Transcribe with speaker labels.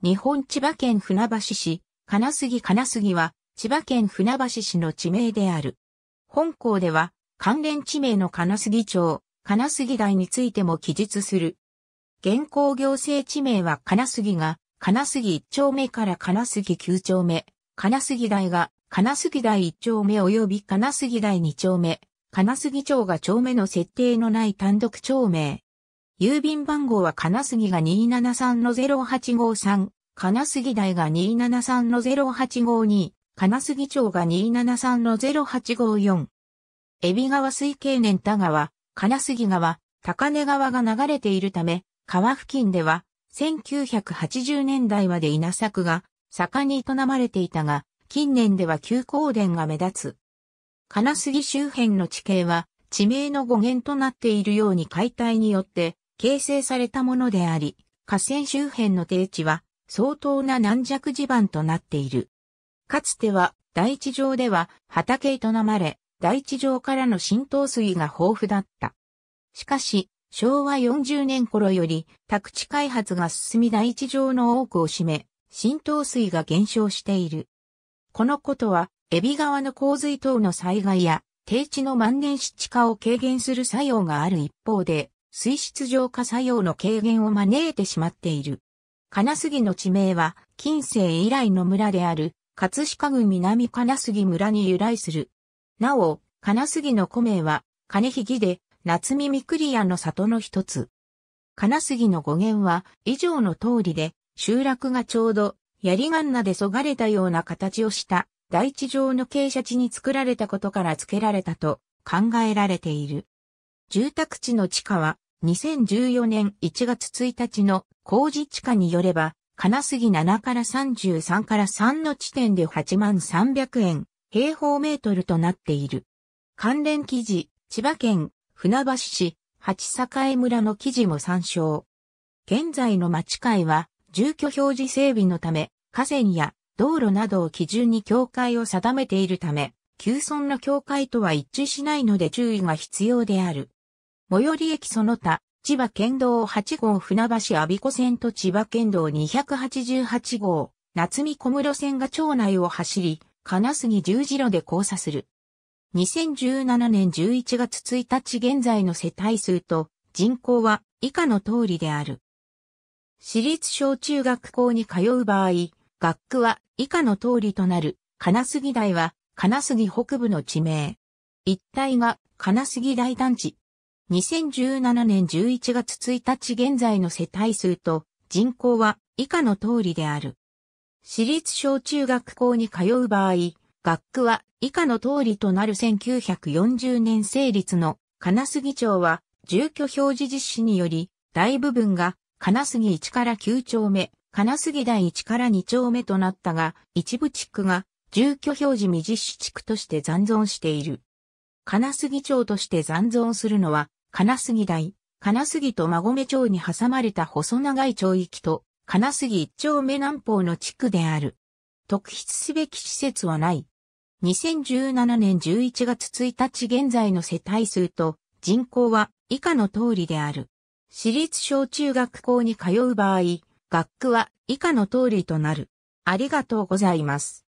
Speaker 1: 日本千葉県船橋市、金杉金杉は、千葉県船橋市の地名である。本校では、関連地名の金杉町、金杉台についても記述する。現行行政地名は金杉が、金杉一丁目から金杉九丁目、金杉台が、金杉台一丁目及び金杉台二丁目、金杉町が町目の設定のない単独町名、郵便番号は金杉が273-0853、金杉台が273-0852、金杉町が273-0854。海老川水系年田川、金杉川、高根川が流れているため、川付近では、1980年代まで稲作が盛んに営まれていたが、近年では休耕田が目立つ。金杉周辺の地形は、地名の語源となっているように解体によって、形成されたものであり、河川周辺の低地は相当な軟弱地盤となっている。かつては大地上では畑営まれ、大地上からの浸透水が豊富だった。しかし、昭和40年頃より宅地開発が進み大地上の多くを占め、浸透水が減少している。このことは、エビ川の洪水等の災害や低地の万年湿地化を軽減する作用がある一方で、水質浄化作用の軽減を招いてしまっている。金杉の地名は、近世以来の村である、葛飾郡南金杉村に由来する。なお、金杉の古名は、金ひぎで、夏耳クリアの里の一つ。金杉の語源は、以上の通りで、集落がちょうど、槍がんでそがれたような形をした、大地上の傾斜地に作られたことから付けられたと考えられている。住宅地の地価は2014年1月1日の工事地価によれば、金杉7から33から3の地点で8万300円、平方メートルとなっている。関連記事、千葉県、船橋市、八栄村の記事も参照。現在の町会は、住居表示整備のため、河川や道路などを基準に境界を定めているため、旧村の境界とは一致しないので注意が必要である。最寄り駅その他、千葉県道8号船橋阿鼻子線と千葉県道288号、夏見小室線が町内を走り、金杉十字路で交差する。2017年11月1日現在の世帯数と人口は以下の通りである。私立小中学校に通う場合、学区は以下の通りとなる、金杉台は金杉北部の地名。一帯が金杉台団地、2017年11月1日現在の世帯数と人口は以下の通りである。私立小中学校に通う場合、学区は以下の通りとなる1940年成立の金杉町は住居表示実施により大部分が金杉1から9丁目、金杉第1から2丁目となったが、一部地区が住居表示未実施地区として残存している。金杉町として残存するのは金杉台、金杉と馬込町に挟まれた細長い町域と、金杉一丁目南方の地区である。特筆すべき施設はない。2017年11月1日現在の世帯数と人口は以下の通りである。私立小中学校に通う場合、学区は以下の通りとなる。ありがとうございます。